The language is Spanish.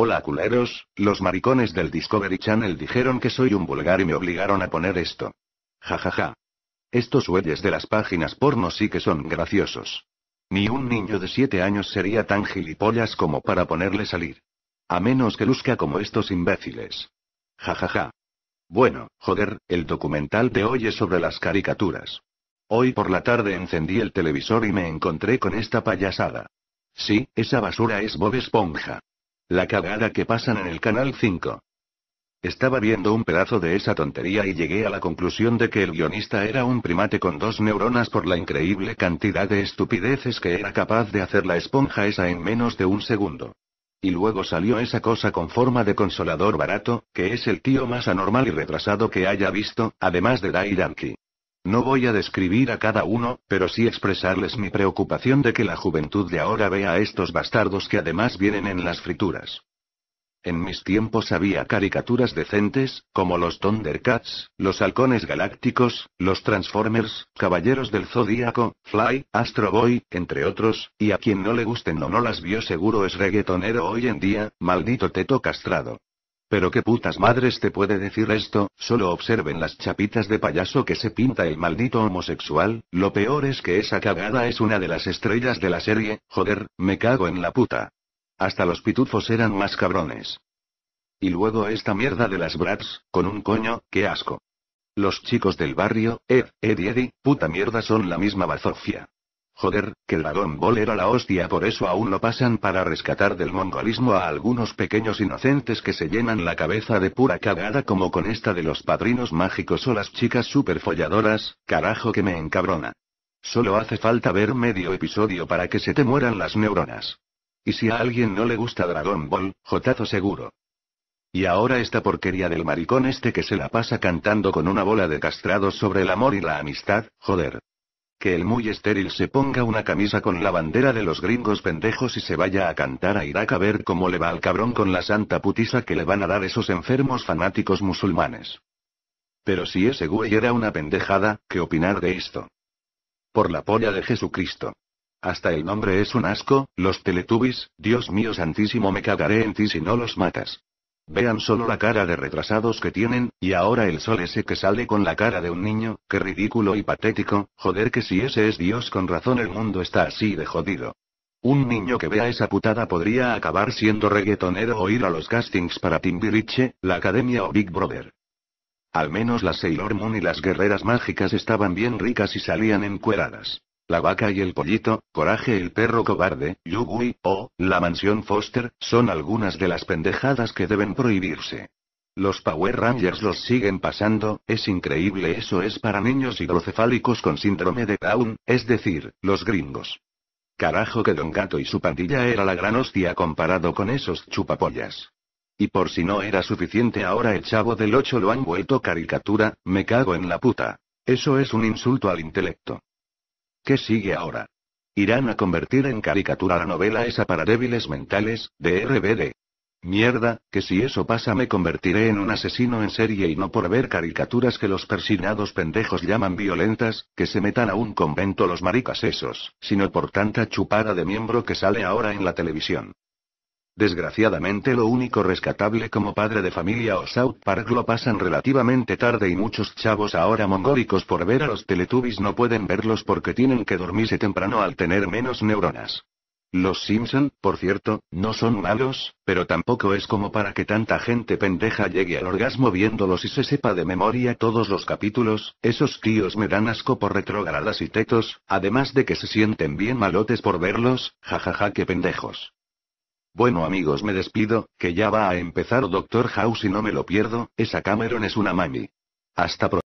Hola culeros, los maricones del Discovery Channel dijeron que soy un vulgar y me obligaron a poner esto. Jajaja. Ja, ja. Estos güeyes de las páginas porno sí que son graciosos. Ni un niño de 7 años sería tan gilipollas como para ponerle salir. A menos que luzca como estos imbéciles. Jajaja. Ja, ja. Bueno, joder, el documental de hoy es sobre las caricaturas. Hoy por la tarde encendí el televisor y me encontré con esta payasada. Sí, esa basura es Bob Esponja. La cagada que pasan en el Canal 5. Estaba viendo un pedazo de esa tontería y llegué a la conclusión de que el guionista era un primate con dos neuronas por la increíble cantidad de estupideces que era capaz de hacer la esponja esa en menos de un segundo. Y luego salió esa cosa con forma de consolador barato, que es el tío más anormal y retrasado que haya visto, además de Dai no voy a describir a cada uno, pero sí expresarles mi preocupación de que la juventud de ahora vea a estos bastardos que además vienen en las frituras. En mis tiempos había caricaturas decentes, como los Thundercats, los Halcones Galácticos, los Transformers, Caballeros del Zodíaco, Fly, Astro Boy, entre otros, y a quien no le gusten o no las vio seguro es reggaetonero hoy en día, maldito teto castrado. Pero qué putas madres te puede decir esto, solo observen las chapitas de payaso que se pinta el maldito homosexual, lo peor es que esa cagada es una de las estrellas de la serie, joder, me cago en la puta. Hasta los pitufos eran más cabrones. Y luego esta mierda de las brats, con un coño, qué asco. Los chicos del barrio, Ed, Ed y Eddie, puta mierda son la misma bazofia. Joder, que Dragon Ball era la hostia, por eso aún lo pasan para rescatar del mongolismo a algunos pequeños inocentes que se llenan la cabeza de pura cagada como con esta de los padrinos mágicos o las chicas super folladoras, carajo que me encabrona. Solo hace falta ver medio episodio para que se te mueran las neuronas. Y si a alguien no le gusta Dragon Ball, jotazo seguro. Y ahora esta porquería del maricón este que se la pasa cantando con una bola de castrados sobre el amor y la amistad, joder. Que el muy estéril se ponga una camisa con la bandera de los gringos pendejos y se vaya a cantar a Irak a ver cómo le va al cabrón con la santa putiza que le van a dar esos enfermos fanáticos musulmanes. Pero si ese güey era una pendejada, ¿qué opinar de esto? Por la polla de Jesucristo. Hasta el nombre es un asco, los Teletubbies, Dios mío santísimo me cagaré en ti si no los matas. Vean solo la cara de retrasados que tienen, y ahora el sol ese que sale con la cara de un niño, qué ridículo y patético, joder que si ese es Dios con razón el mundo está así de jodido. Un niño que vea esa putada podría acabar siendo reggaetonero o ir a los castings para Timbiriche, la academia o Big Brother. Al menos las Sailor Moon y las guerreras mágicas estaban bien ricas y salían encueradas. La vaca y el pollito, Coraje el perro cobarde, Yugui, o, la mansión Foster, son algunas de las pendejadas que deben prohibirse. Los Power Rangers los siguen pasando, es increíble eso es para niños hidrocefálicos con síndrome de Down, es decir, los gringos. Carajo que Don Gato y su pandilla era la gran hostia comparado con esos chupapollas. Y por si no era suficiente ahora el chavo del 8 lo han vuelto caricatura, me cago en la puta. Eso es un insulto al intelecto. ¿Qué sigue ahora? Irán a convertir en caricatura la novela esa para débiles mentales, de RBD. Mierda, que si eso pasa me convertiré en un asesino en serie y no por ver caricaturas que los persignados pendejos llaman violentas, que se metan a un convento los maricas esos, sino por tanta chupada de miembro que sale ahora en la televisión. Desgraciadamente lo único rescatable como padre de familia o South Park lo pasan relativamente tarde y muchos chavos ahora mongólicos por ver a los Teletubbies no pueden verlos porque tienen que dormirse temprano al tener menos neuronas. Los Simpson, por cierto, no son malos, pero tampoco es como para que tanta gente pendeja llegue al orgasmo viéndolos y se sepa de memoria todos los capítulos, esos tíos me dan asco por retrogradas y tetos, además de que se sienten bien malotes por verlos, jajaja que pendejos. Bueno amigos me despido, que ya va a empezar Doctor House y no me lo pierdo, esa Cameron es una mami. Hasta pronto.